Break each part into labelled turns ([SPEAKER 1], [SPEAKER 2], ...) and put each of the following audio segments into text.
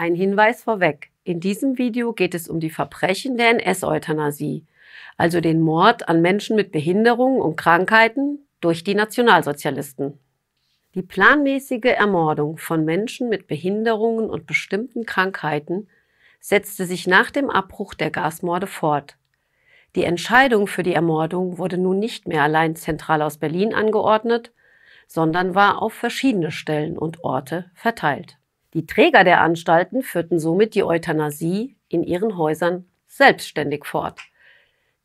[SPEAKER 1] Ein Hinweis vorweg. In diesem Video geht es um die Verbrechen der NS-Euthanasie, also den Mord an Menschen mit Behinderungen und Krankheiten durch die Nationalsozialisten. Die planmäßige Ermordung von Menschen mit Behinderungen und bestimmten Krankheiten setzte sich nach dem Abbruch der Gasmorde fort. Die Entscheidung für die Ermordung wurde nun nicht mehr allein zentral aus Berlin angeordnet, sondern war auf verschiedene Stellen und Orte verteilt. Die Träger der Anstalten führten somit die Euthanasie in ihren Häusern selbstständig fort.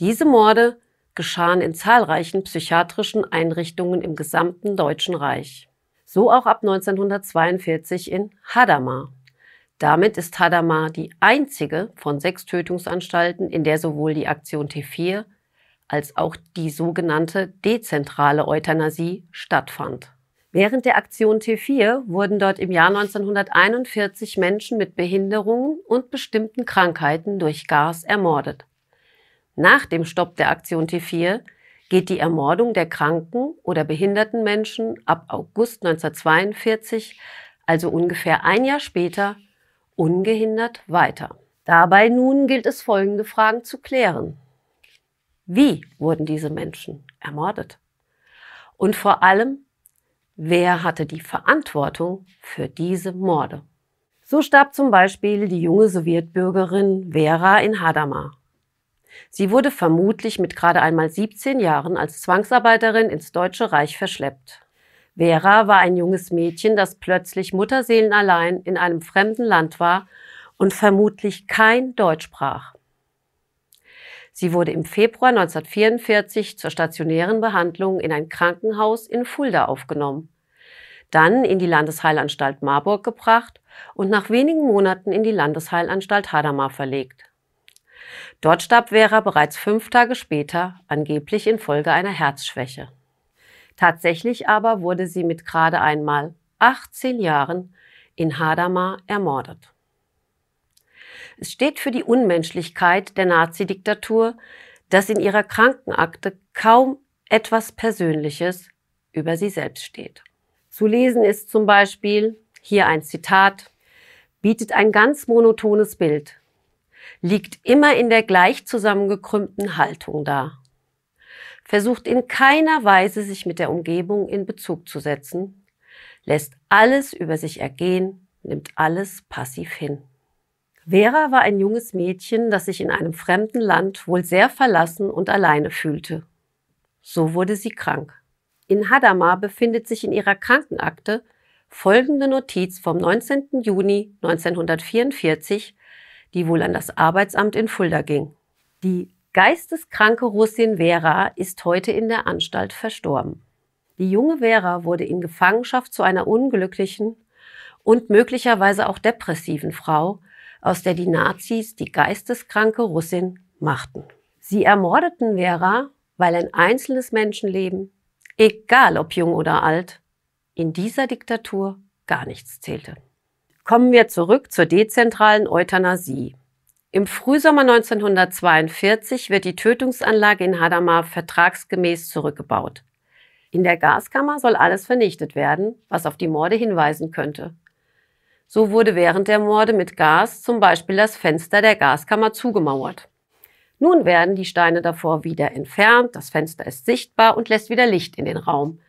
[SPEAKER 1] Diese Morde geschahen in zahlreichen psychiatrischen Einrichtungen im gesamten Deutschen Reich. So auch ab 1942 in Hadamar. Damit ist Hadamar die einzige von sechs Tötungsanstalten, in der sowohl die Aktion T4 als auch die sogenannte dezentrale Euthanasie stattfand. Während der Aktion T4 wurden dort im Jahr 1941 Menschen mit Behinderungen und bestimmten Krankheiten durch Gas ermordet. Nach dem Stopp der Aktion T4 geht die Ermordung der kranken oder behinderten Menschen ab August 1942, also ungefähr ein Jahr später, ungehindert weiter. Dabei nun gilt es folgende Fragen zu klären. Wie wurden diese Menschen ermordet? Und vor allem, Wer hatte die Verantwortung für diese Morde? So starb zum Beispiel die junge Sowjetbürgerin Vera in Hadamar. Sie wurde vermutlich mit gerade einmal 17 Jahren als Zwangsarbeiterin ins Deutsche Reich verschleppt. Vera war ein junges Mädchen, das plötzlich mutterseelenallein in einem fremden Land war und vermutlich kein Deutsch sprach. Sie wurde im Februar 1944 zur stationären Behandlung in ein Krankenhaus in Fulda aufgenommen, dann in die Landesheilanstalt Marburg gebracht und nach wenigen Monaten in die Landesheilanstalt Hadamar verlegt. Dort starb Vera bereits fünf Tage später, angeblich infolge einer Herzschwäche. Tatsächlich aber wurde sie mit gerade einmal 18 Jahren in Hadamar ermordet. Es steht für die Unmenschlichkeit der Nazi-Diktatur, dass in ihrer Krankenakte kaum etwas Persönliches über sie selbst steht. Zu lesen ist zum Beispiel, hier ein Zitat, bietet ein ganz monotones Bild, liegt immer in der gleich zusammengekrümmten Haltung da, versucht in keiner Weise sich mit der Umgebung in Bezug zu setzen, lässt alles über sich ergehen, nimmt alles passiv hin. Vera war ein junges Mädchen, das sich in einem fremden Land wohl sehr verlassen und alleine fühlte. So wurde sie krank. In Hadamar befindet sich in ihrer Krankenakte folgende Notiz vom 19. Juni 1944, die wohl an das Arbeitsamt in Fulda ging. Die geisteskranke Russin Vera ist heute in der Anstalt verstorben. Die junge Vera wurde in Gefangenschaft zu einer unglücklichen und möglicherweise auch depressiven Frau, aus der die Nazis die geisteskranke Russin machten. Sie ermordeten Vera, weil ein einzelnes Menschenleben, egal ob jung oder alt, in dieser Diktatur gar nichts zählte. Kommen wir zurück zur dezentralen Euthanasie. Im Frühsommer 1942 wird die Tötungsanlage in Hadamar vertragsgemäß zurückgebaut. In der Gaskammer soll alles vernichtet werden, was auf die Morde hinweisen könnte. So wurde während der Morde mit Gas zum Beispiel das Fenster der Gaskammer zugemauert. Nun werden die Steine davor wieder entfernt, das Fenster ist sichtbar und lässt wieder Licht in den Raum.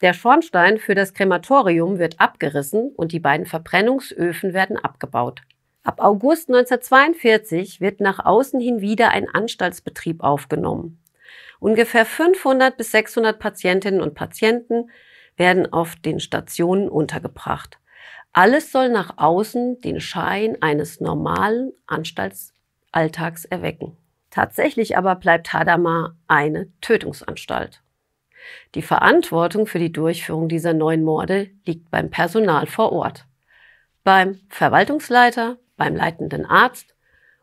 [SPEAKER 1] Der Schornstein für das Krematorium wird abgerissen und die beiden Verbrennungsöfen werden abgebaut. Ab August 1942 wird nach außen hin wieder ein Anstaltsbetrieb aufgenommen. Ungefähr 500 bis 600 Patientinnen und Patienten werden auf den Stationen untergebracht. Alles soll nach außen den Schein eines normalen Anstaltsalltags erwecken. Tatsächlich aber bleibt Hadamar eine Tötungsanstalt. Die Verantwortung für die Durchführung dieser neuen Morde liegt beim Personal vor Ort, beim Verwaltungsleiter, beim leitenden Arzt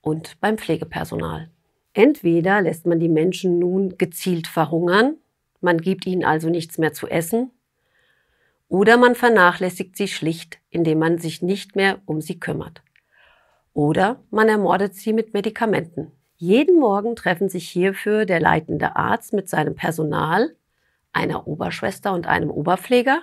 [SPEAKER 1] und beim Pflegepersonal. Entweder lässt man die Menschen nun gezielt verhungern, man gibt ihnen also nichts mehr zu essen oder man vernachlässigt sie schlicht, indem man sich nicht mehr um sie kümmert. Oder man ermordet sie mit Medikamenten. Jeden Morgen treffen sich hierfür der leitende Arzt mit seinem Personal, einer Oberschwester und einem Oberpfleger,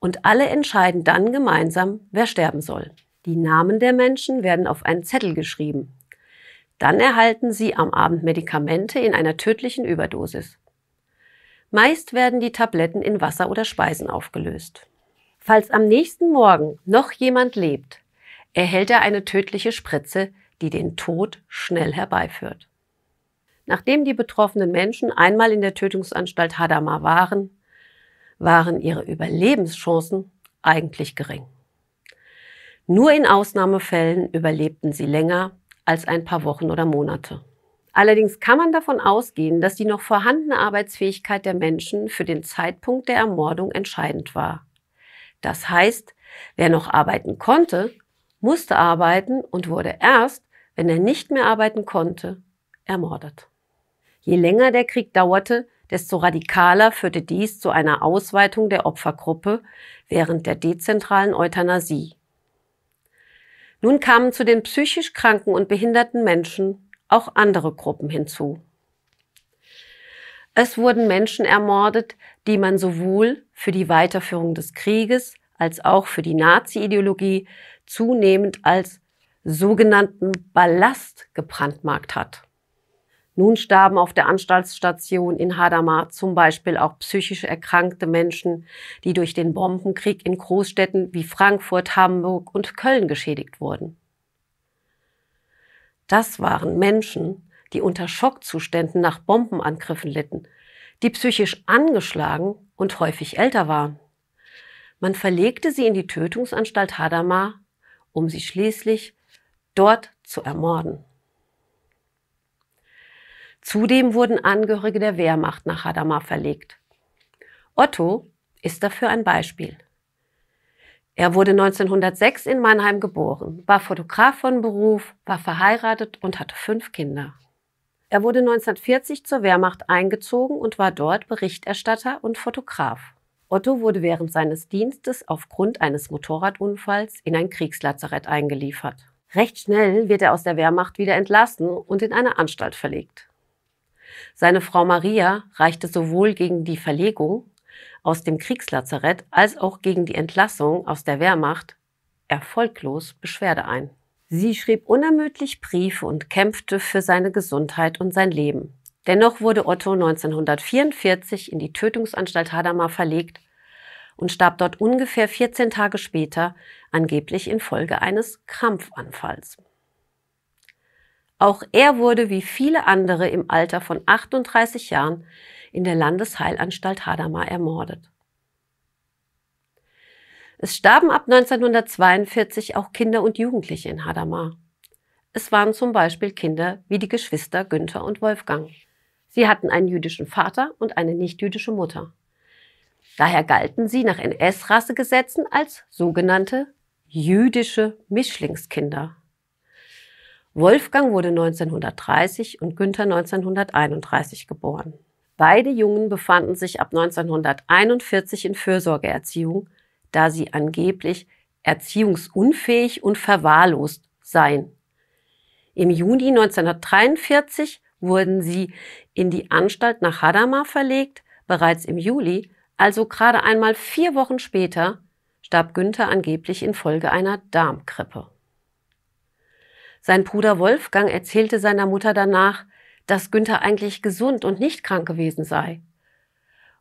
[SPEAKER 1] und alle entscheiden dann gemeinsam, wer sterben soll. Die Namen der Menschen werden auf einen Zettel geschrieben. Dann erhalten sie am Abend Medikamente in einer tödlichen Überdosis. Meist werden die Tabletten in Wasser oder Speisen aufgelöst. Falls am nächsten Morgen noch jemand lebt, erhält er eine tödliche Spritze, die den Tod schnell herbeiführt. Nachdem die betroffenen Menschen einmal in der Tötungsanstalt Hadamar waren, waren ihre Überlebenschancen eigentlich gering. Nur in Ausnahmefällen überlebten sie länger als ein paar Wochen oder Monate. Allerdings kann man davon ausgehen, dass die noch vorhandene Arbeitsfähigkeit der Menschen für den Zeitpunkt der Ermordung entscheidend war. Das heißt, wer noch arbeiten konnte, musste arbeiten und wurde erst, wenn er nicht mehr arbeiten konnte, ermordet. Je länger der Krieg dauerte, desto radikaler führte dies zu einer Ausweitung der Opfergruppe während der dezentralen Euthanasie. Nun kamen zu den psychisch kranken und behinderten Menschen auch andere Gruppen hinzu. Es wurden Menschen ermordet, die man sowohl für die Weiterführung des Krieges als auch für die Nazi-Ideologie zunehmend als sogenannten Ballast gebrandmarkt hat. Nun starben auf der Anstaltsstation in Hadamar zum Beispiel auch psychisch erkrankte Menschen, die durch den Bombenkrieg in Großstädten wie Frankfurt, Hamburg und Köln geschädigt wurden. Das waren Menschen, die unter Schockzuständen nach Bombenangriffen litten, die psychisch angeschlagen und häufig älter waren. Man verlegte sie in die Tötungsanstalt Hadamar, um sie schließlich dort zu ermorden. Zudem wurden Angehörige der Wehrmacht nach Hadamar verlegt. Otto ist dafür ein Beispiel. Er wurde 1906 in Mannheim geboren, war Fotograf von Beruf, war verheiratet und hatte fünf Kinder. Er wurde 1940 zur Wehrmacht eingezogen und war dort Berichterstatter und Fotograf. Otto wurde während seines Dienstes aufgrund eines Motorradunfalls in ein Kriegslazarett eingeliefert. Recht schnell wird er aus der Wehrmacht wieder entlassen und in eine Anstalt verlegt. Seine Frau Maria reichte sowohl gegen die Verlegung aus dem Kriegslazarett als auch gegen die Entlassung aus der Wehrmacht erfolglos Beschwerde ein. Sie schrieb unermüdlich Briefe und kämpfte für seine Gesundheit und sein Leben. Dennoch wurde Otto 1944 in die Tötungsanstalt Hadamar verlegt und starb dort ungefähr 14 Tage später, angeblich infolge eines Krampfanfalls. Auch er wurde wie viele andere im Alter von 38 Jahren in der Landesheilanstalt Hadamar ermordet. Es starben ab 1942 auch Kinder und Jugendliche in Hadamar. Es waren zum Beispiel Kinder wie die Geschwister Günther und Wolfgang. Sie hatten einen jüdischen Vater und eine nichtjüdische Mutter. Daher galten sie nach NS-Rassegesetzen als sogenannte jüdische Mischlingskinder. Wolfgang wurde 1930 und Günther 1931 geboren. Beide Jungen befanden sich ab 1941 in Fürsorgeerziehung, da sie angeblich erziehungsunfähig und verwahrlost seien. Im Juni 1943 wurden sie in die Anstalt nach Hadamar verlegt. Bereits im Juli, also gerade einmal vier Wochen später, starb Günther angeblich infolge einer Darmkrippe. Sein Bruder Wolfgang erzählte seiner Mutter danach, dass Günther eigentlich gesund und nicht krank gewesen sei.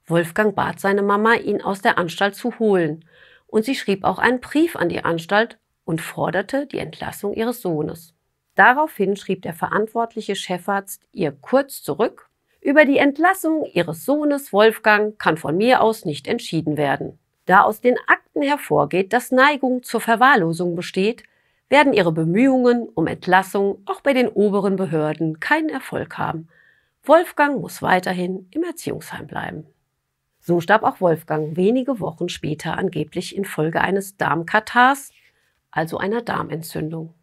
[SPEAKER 1] Wolfgang bat seine Mama, ihn aus der Anstalt zu holen, und sie schrieb auch einen Brief an die Anstalt und forderte die Entlassung ihres Sohnes. Daraufhin schrieb der verantwortliche Chefarzt ihr kurz zurück, über die Entlassung ihres Sohnes Wolfgang kann von mir aus nicht entschieden werden. Da aus den Akten hervorgeht, dass Neigung zur Verwahrlosung besteht, werden ihre Bemühungen um Entlassung auch bei den oberen Behörden keinen Erfolg haben. Wolfgang muss weiterhin im Erziehungsheim bleiben. So starb auch Wolfgang wenige Wochen später angeblich infolge eines Darmkatars, also einer Darmentzündung.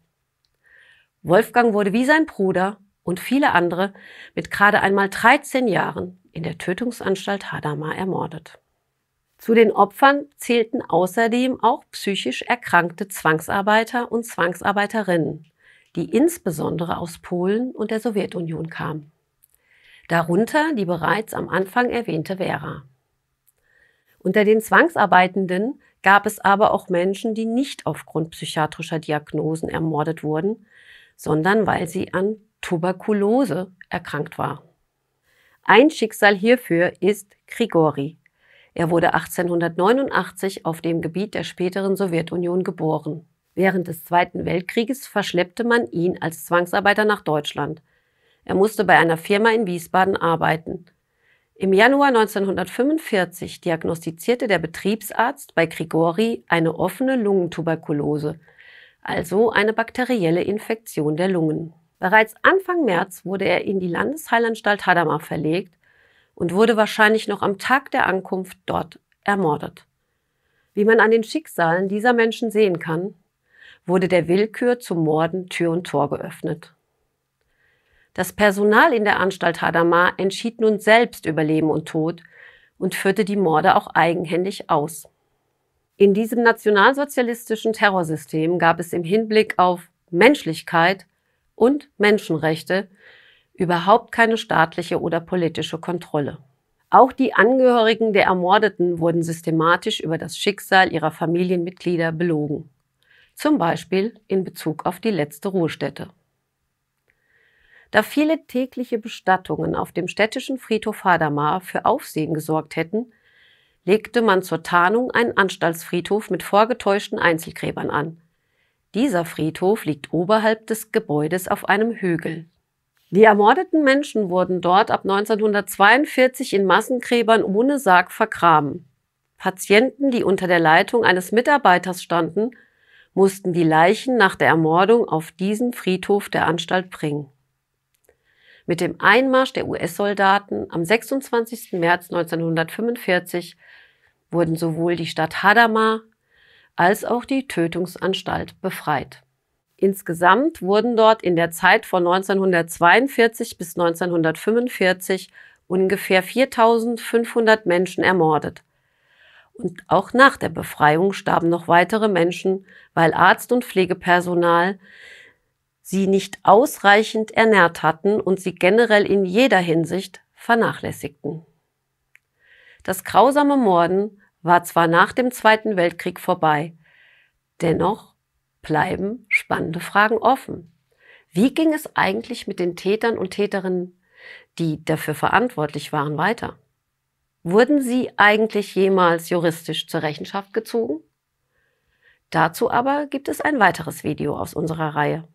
[SPEAKER 1] Wolfgang wurde wie sein Bruder und viele andere mit gerade einmal 13 Jahren in der Tötungsanstalt Hadamar ermordet. Zu den Opfern zählten außerdem auch psychisch erkrankte Zwangsarbeiter und Zwangsarbeiterinnen, die insbesondere aus Polen und der Sowjetunion kamen. Darunter die bereits am Anfang erwähnte Vera. Unter den Zwangsarbeitenden gab es aber auch Menschen, die nicht aufgrund psychiatrischer Diagnosen ermordet wurden, sondern weil sie an Tuberkulose erkrankt war. Ein Schicksal hierfür ist Grigori, er wurde 1889 auf dem Gebiet der späteren Sowjetunion geboren. Während des Zweiten Weltkrieges verschleppte man ihn als Zwangsarbeiter nach Deutschland. Er musste bei einer Firma in Wiesbaden arbeiten. Im Januar 1945 diagnostizierte der Betriebsarzt bei Grigori eine offene Lungentuberkulose, also eine bakterielle Infektion der Lungen. Bereits Anfang März wurde er in die Landesheilanstalt Hadamar verlegt, und wurde wahrscheinlich noch am Tag der Ankunft dort ermordet. Wie man an den Schicksalen dieser Menschen sehen kann, wurde der Willkür zum Morden Tür und Tor geöffnet. Das Personal in der Anstalt Hadamar entschied nun selbst über Leben und Tod und führte die Morde auch eigenhändig aus. In diesem nationalsozialistischen Terrorsystem gab es im Hinblick auf Menschlichkeit und Menschenrechte überhaupt keine staatliche oder politische Kontrolle. Auch die Angehörigen der Ermordeten wurden systematisch über das Schicksal ihrer Familienmitglieder belogen, zum Beispiel in Bezug auf die letzte Ruhestätte. Da viele tägliche Bestattungen auf dem städtischen Friedhof Hadamar für Aufsehen gesorgt hätten, legte man zur Tarnung einen Anstaltsfriedhof mit vorgetäuschten Einzelgräbern an. Dieser Friedhof liegt oberhalb des Gebäudes auf einem Hügel. Die ermordeten Menschen wurden dort ab 1942 in Massengräbern ohne Sarg vergraben. Patienten, die unter der Leitung eines Mitarbeiters standen, mussten die Leichen nach der Ermordung auf diesen Friedhof der Anstalt bringen. Mit dem Einmarsch der US-Soldaten am 26. März 1945 wurden sowohl die Stadt Hadamar als auch die Tötungsanstalt befreit. Insgesamt wurden dort in der Zeit von 1942 bis 1945 ungefähr 4500 Menschen ermordet. Und auch nach der Befreiung starben noch weitere Menschen, weil Arzt und Pflegepersonal sie nicht ausreichend ernährt hatten und sie generell in jeder Hinsicht vernachlässigten. Das grausame Morden war zwar nach dem Zweiten Weltkrieg vorbei, dennoch bleiben spannende Fragen offen. Wie ging es eigentlich mit den Tätern und Täterinnen, die dafür verantwortlich waren, weiter? Wurden sie eigentlich jemals juristisch zur Rechenschaft gezogen? Dazu aber gibt es ein weiteres Video aus unserer Reihe.